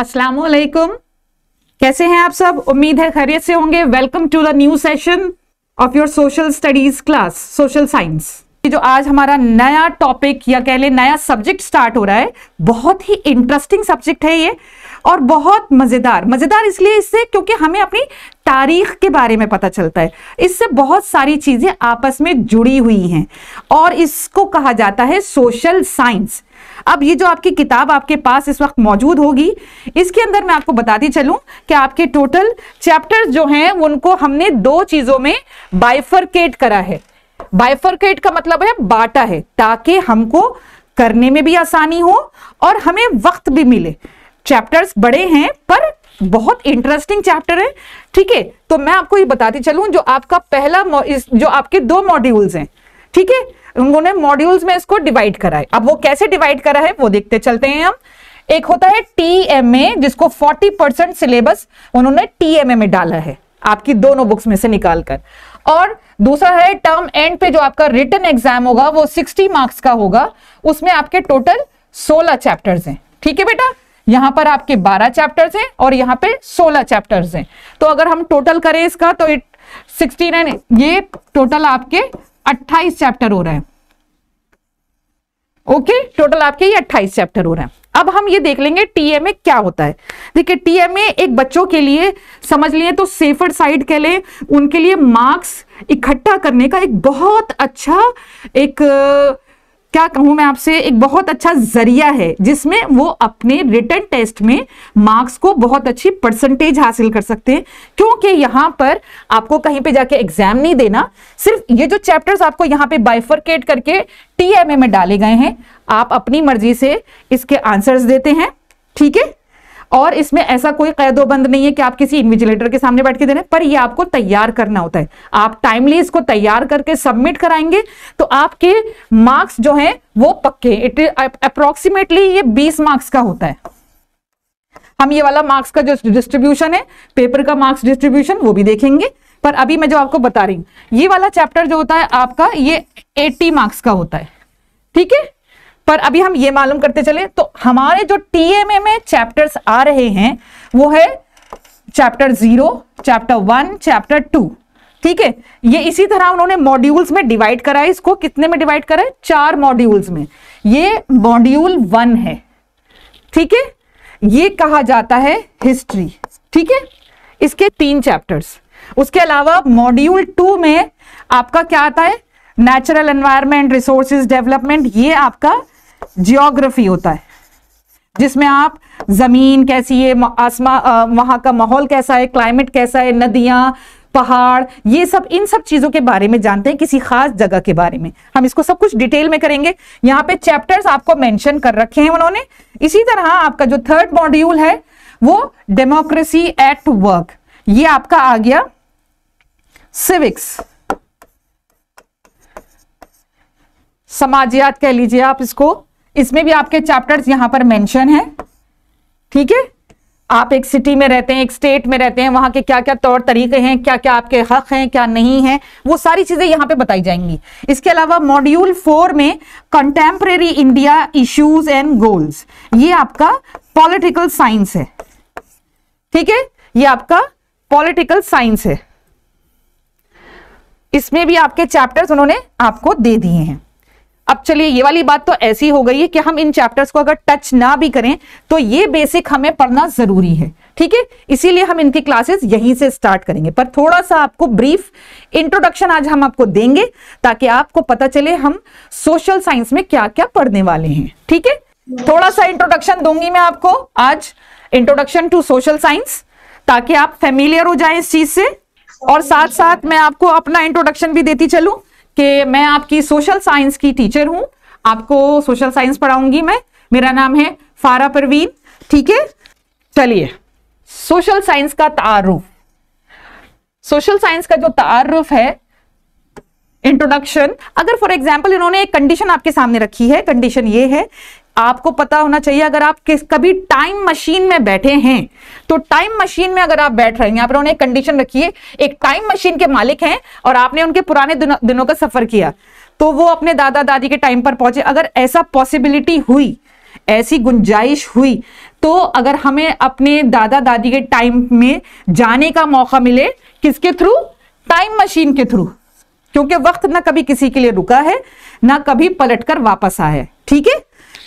असलकुम कैसे हैं आप सब उम्मीद है खैरियत से होंगे welcome to the new session of your social studies class social science जो आज हमारा नया टॉपिक या कह ले नया सब्जेक्ट स्टार्ट हो रहा है बहुत ही इंटरेस्टिंग सब्जेक्ट है ये और बहुत मज़ेदार मज़ेदार इसलिए इससे क्योंकि हमें अपनी तारीख के बारे में पता चलता है इससे बहुत सारी चीज़ें आपस में जुड़ी हुई हैं और इसको कहा जाता है सोशल साइंस अब ये जो आपकी किताब आपके पास इस वक्त मौजूद होगी इसके अंदर मैं आपको बताती चलूं कि आपके टोटल चैप्टर्स जो हैं उनको हमने दो चीज़ों में बाइफरकेट करा है बाइफरकेट का मतलब है बाटा है ताकि हमको करने में भी आसानी हो और हमें वक्त भी मिले चैप्टर्स बड़े हैं पर बहुत इंटरेस्टिंग चैप्टर है ठीक है तो मैं आपको ये बताती चलूं जो आपका पहला जो आपके दो मॉड्यूल्स हैं ठीक है उन्होंने मॉड्यूल्स में इसको डिवाइड करा है अब वो कैसे डिवाइड करा है वो देखते चलते हैं हम एक होता है टीएमए जिसको 40 परसेंट सिलेबस उन्होंने टीएमए में डाला है आपकी दोनों बुक्स में से निकालकर और दूसरा है टर्म एंड पे जो आपका रिटर्न एग्जाम होगा वो 60 मार्क्स का होगा उसमें आपके टोटल 16 चैप्टर्स हैं ठीक है बेटा यहां पर आपके 12 चैप्टर्स हैं और यहाँ पे 16 चैप्टर्स हैं तो अगर हम टोटल करें इसका तो इट सिक्सटी ये टोटल आपके अट्ठाईस चैप्टर हो रहे हैं ओके टोटल आपके ये अट्ठाईस चैप्टर हो रहे हैं अब हम ये देख लेंगे टीएमए क्या होता है देखिए टीएमए एक बच्चों के लिए समझ लिए तो सेफर साइड कह लें उनके लिए मार्क्स इकट्ठा करने का एक बहुत अच्छा एक क्या कहूं मैं आपसे एक बहुत अच्छा जरिया है जिसमें वो अपने रिटर्न टेस्ट में मार्क्स को बहुत अच्छी परसेंटेज हासिल कर सकते हैं क्योंकि यहाँ पर आपको कहीं पे जाके एग्जाम नहीं देना सिर्फ ये जो चैप्टर्स आपको यहाँ पे बाइफरकेट करके टीएमए में डाले गए हैं आप अपनी मर्जी से इसके आंसर्स देते हैं ठीक है और इसमें ऐसा कोई कैदोबंद नहीं है कि आप किसी इन्विजिलेटर के सामने बैठ के देना पर यह आपको तैयार करना होता है आप टाइमली इसको तैयार करके सबमिट कराएंगे तो आपके मार्क्स जो हैं वो पक्के इट अप्रोक्सीमेटली ये 20 मार्क्स का होता है हम ये वाला मार्क्स का जो डिस्ट्रीब्यूशन है पेपर का मार्क्स डिस्ट्रीब्यूशन वो भी देखेंगे पर अभी मैं जो आपको बता रही हूं ये वाला चैप्टर जो होता है आपका ये 80 मार्क्स का होता है ठीक है पर अभी हम ये मालूम करते चले तो हमारे जो टीएमए में चैप्टर्स आ रहे हैं वो है chapter zero chapter one chapter two ठीक है ये इसी तरह उन्होंने मॉड्यूल्स में डिवाइड करा है इसको कितने में डिवाइड करा है चार मॉड्यूल्स में ये मॉड्यूल वन है ठीक है ये कहा जाता है हिस्ट्री ठीक है इसके तीन चैप्टर्स उसके अलावा मॉड्यूल टू में आपका क्या आता है नेचुरल एनवायरमेंट रिसोर्सेज डेवलपमेंट ये आपका जियोग्राफी होता है जिसमें आप ज़मीन कैसी है आसमा वहां का माहौल कैसा है क्लाइमेट कैसा है नदियां पहाड़ ये सब इन सब चीज़ों के बारे में जानते हैं किसी खास जगह के बारे में हम इसको सब कुछ डिटेल में करेंगे यहाँ पे चैप्टर्स आपको मेंशन कर रखे हैं उन्होंने इसी तरह आपका जो थर्ड मॉड्यूल है वो डेमोक्रेसी एट वर्क ये आपका आ गया सिविक्स समाजियात कह लीजिए आप इसको इसमें भी आपके चैप्टर्स यहां पर मेंशन है ठीक है आप एक सिटी में रहते हैं एक स्टेट में रहते हैं वहां के क्या क्या तौर तरीके हैं क्या क्या आपके हक हैं क्या नहीं है वो सारी चीजें यहाँ पे बताई जाएंगी इसके अलावा मॉड्यूल फोर में contemporary India issues and goals ये आपका पॉलिटिकल साइंस है ठीक है ये आपका पॉलिटिकल साइंस है इसमें भी आपके चैप्टर्स उन्होंने आपको दे दिए हैं अब चलिए ये वाली बात तो ऐसी हो गई है कि हम इन चैप्टर्स को अगर टच ना भी करें तो ये बेसिक हमें पढ़ना जरूरी है ठीक है इसीलिए हम इनकी क्लासेस यहीं से स्टार्ट करेंगे पर थोड़ा सा आपको ब्रीफ इंट्रोडक्शन आज हम आपको देंगे ताकि आपको पता चले हम सोशल साइंस में क्या क्या पढ़ने वाले हैं ठीक है थोड़ा सा इंट्रोडक्शन दूंगी मैं आपको आज इंट्रोडक्शन टू सोशल साइंस ताकि आप फेमिलियर हो जाए इस चीज से और साथ साथ मैं आपको अपना इंट्रोडक्शन भी देती चलूं कि मैं आपकी सोशल साइंस की टीचर हूं आपको सोशल साइंस पढ़ाऊंगी मैं मेरा नाम है फारा परवीन ठीक है चलिए सोशल साइंस का तारुफ सोशल साइंस का जो तारुफ है इंट्रोडक्शन अगर फॉर एग्जाम्पल इन्होंने एक कंडीशन आपके सामने रखी है कंडीशन ये है आपको पता होना चाहिए अगर आप किस कभी टाइम मशीन में बैठे हैं तो टाइम मशीन में अगर आप बैठ रहे हैं यहाँ पर उन्हें कंडीशन रखी है एक टाइम मशीन के मालिक हैं और आपने उनके पुराने दिनों का सफर किया तो वो अपने दादा दादी के टाइम पर पहुंचे अगर ऐसा पॉसिबिलिटी हुई ऐसी गुंजाइश हुई तो अगर हमें अपने दादा दादी के टाइम में जाने का मौका मिले किसके थ्रू टाइम मशीन के थ्रू क्योंकि वक्त ना कभी किसी के लिए रुका है ना कभी पलटकर वापस आया है ठीक है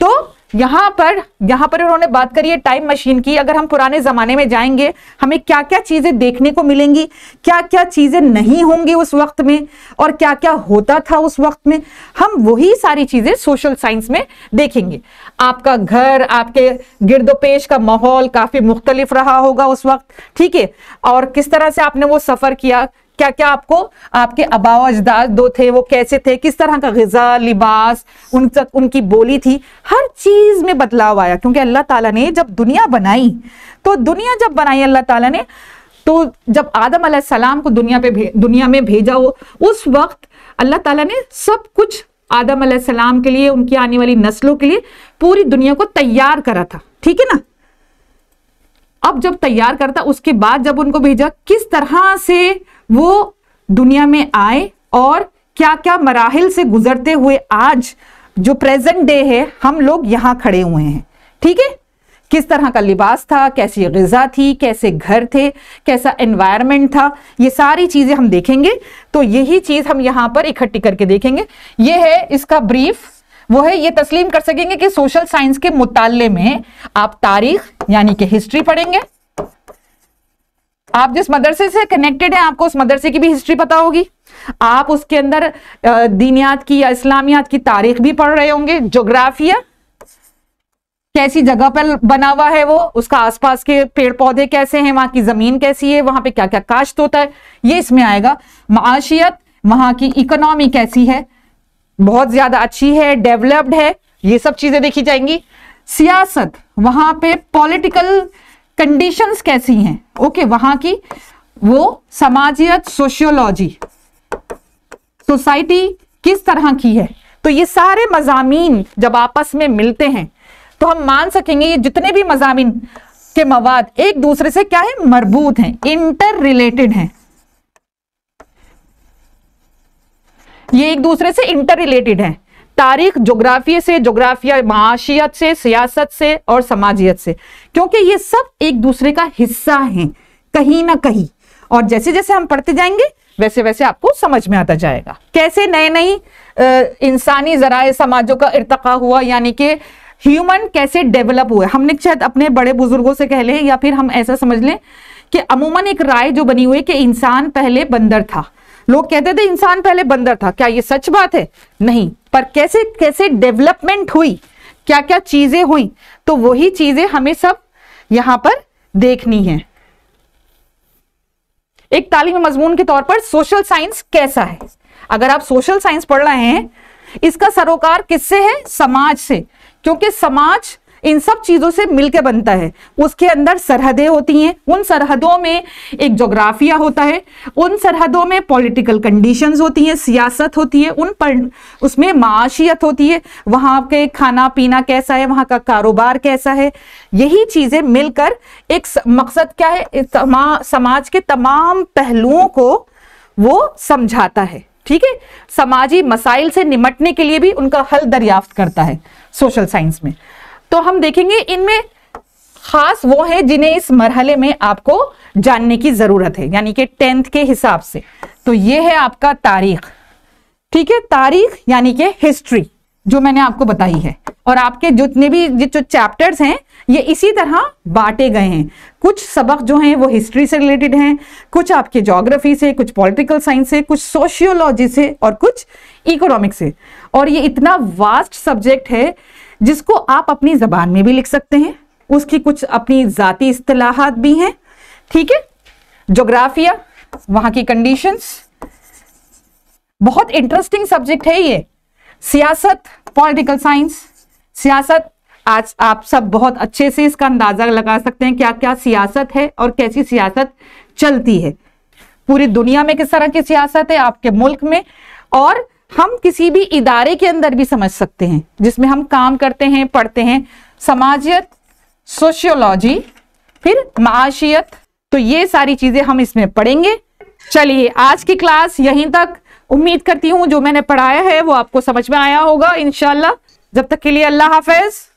तो यहाँ पर यहाँ पर उन्होंने बात करी है टाइम मशीन की अगर हम पुराने जमाने में जाएंगे हमें क्या क्या चीजें देखने को मिलेंगी क्या क्या चीजें नहीं होंगी उस वक्त में और क्या क्या होता था उस वक्त में हम वही सारी चीजें सोशल साइंस में देखेंगे आपका घर आपके गिरदोपेश का माहौल काफी मुख्तलिफ रहा होगा उस वक्त ठीक है और किस तरह से आपने वो सफर किया क्या क्या आपको आपके अबाव अजदाद दो थे वो कैसे थे किस तरह का गजा लिबास उन तक उनकी बोली थी हर चीज़ में बदलाव आया क्योंकि अल्लाह ताला ने जब दुनिया बनाई तो दुनिया जब बनाई अल्लाह ताला ने तो जब आदम सलाम को दुनिया पे दुनिया में भेजा हो उस वक्त अल्लाह ताला ने सब कुछ आदम सलाम के लिए उनकी आने वाली नस्लों के लिए पूरी दुनिया को तैयार करा था ठीक है ना अब जब तैयार करता उसके बाद जब उनको भेजा किस तरह से वो दुनिया में आए और क्या क्या मराहल से गुजरते हुए आज जो प्रेजेंट डे है हम लोग यहाँ खड़े हुए हैं ठीक है किस तरह का लिबास था कैसी गज़ा थी कैसे घर थे कैसा एनवायरनमेंट था ये सारी चीज़ें हम देखेंगे तो यही चीज़ हम यहाँ पर इकट्ठी करके देखेंगे ये है इसका ब्रीफ वो है ये तस्लीम कर सकेंगे कि सोशल साइंस के मुताले में आप तारीख यानी कि हिस्ट्री पढ़ेंगे आप जिस मदरसे से कनेक्टेड हैं आपको उस मदरसे की भी हिस्ट्री पता होगी आप उसके अंदर दीनियात की या इस्लामियात की तारीख भी पढ़ रहे होंगे जोग्राफिया कैसी जगह पर बना हुआ है वो उसका आसपास के पेड़ पौधे कैसे हैं वहां की जमीन कैसी है वहां पे क्या क्या काश्त होता है ये इसमें आएगा माशियत वहां की इकोनॉमी कैसी है बहुत ज्यादा अच्छी है डेवलप्ड है ये सब चीजें देखी जाएंगी सियासत वहां पे पॉलिटिकल कंडीशंस कैसी हैं ओके okay, वहां की वो समाजियत सोशियोलॉजी सोसाइटी किस तरह की है तो ये सारे मजामी जब आपस में मिलते हैं तो हम मान सकेंगे ये जितने भी मजामी के मवाद एक दूसरे से क्या है मरबूत हैं इंटर रिलेटेड हैं ये एक दूसरे से इंटर रिलेटेड है तारीख जोग्राफी से जोग्राफिया माशियत से सियासत से और समाजियत से क्योंकि ये सब एक दूसरे का हिस्सा हैं कहीं ना कहीं और जैसे जैसे हम पढ़ते जाएंगे वैसे वैसे आपको समझ में आता जाएगा कैसे नए नए इंसानी जराए समाजों का इरतका हुआ यानी कि ह्यूमन कैसे डेवलप हुए हमने शायद अपने बड़े बुजुर्गों से कह लें या फिर हम ऐसा समझ लें कि अमूमन एक राय जो बनी हुई है कि इंसान पहले बंदर था लोग कहते थे इंसान पहले बंदर था क्या ये सच बात है नहीं पर कैसे कैसे डेवलपमेंट हुई क्या क्या चीजें हुई तो वही चीजें हमें सब यहां पर देखनी है एक तालीम मजमून के तौर पर सोशल साइंस कैसा है अगर आप सोशल साइंस पढ़ रहे हैं इसका सरोकार किससे है समाज से क्योंकि समाज इन सब चीज़ों से मिलकर बनता है उसके अंदर सरहदें होती हैं उन सरहदों में एक जोग्राफिया होता है उन सरहदों में पॉलिटिकल कंडीशंस होती हैं सियासत होती है उन पर उसमें माशियत होती है वहाँ के खाना पीना कैसा है वहाँ का कारोबार कैसा है यही चीज़ें मिलकर एक मकसद क्या है समाज के तमाम पहलुओं को वो समझाता है ठीक है समाजी मसाइल से निमटने के लिए भी उनका हल दरियाफ्त करता है सोशल साइंस में तो हम देखेंगे इनमें खास वो है जिन्हें इस मरहले में आपको जानने की जरूरत है यानी कि टेंथ के हिसाब से तो ये है आपका तारीख ठीक है तारीख यानी कि हिस्ट्री जो मैंने आपको बताई है और आपके जितने भी जो चैप्टर्स हैं ये इसी तरह बांटे गए हैं कुछ सबक जो हैं वो हिस्ट्री से रिलेटेड हैं कुछ आपके जोग्राफी से कुछ पॉलिटिकल साइंस से कुछ सोशियोलॉजी से और कुछ इकोनॉमिक से और ये इतना वास्ट सब्जेक्ट है जिसको आप अपनी जबान में भी लिख सकते हैं उसकी कुछ अपनी जाति इतलाहत भी हैं ठीक है जोग्राफिया वहाँ की कंडीशंस बहुत इंटरेस्टिंग सब्जेक्ट है ये सियासत पॉलिटिकल साइंस सियासत आज आप सब बहुत अच्छे से इसका अंदाजा लगा सकते हैं क्या क्या सियासत है और कैसी सियासत चलती है पूरी दुनिया में किस तरह की सियासत है आपके मुल्क में और हम किसी भी इदारे के अंदर भी समझ सकते हैं जिसमें हम काम करते हैं पढ़ते हैं समाजियत सोशियोलॉजी फिर माशियत तो ये सारी चीजें हम इसमें पढ़ेंगे चलिए आज की क्लास यहीं तक उम्मीद करती हूँ जो मैंने पढ़ाया है वो आपको समझ में आया होगा इनशाला जब तक के लिए अल्लाह हाफिज़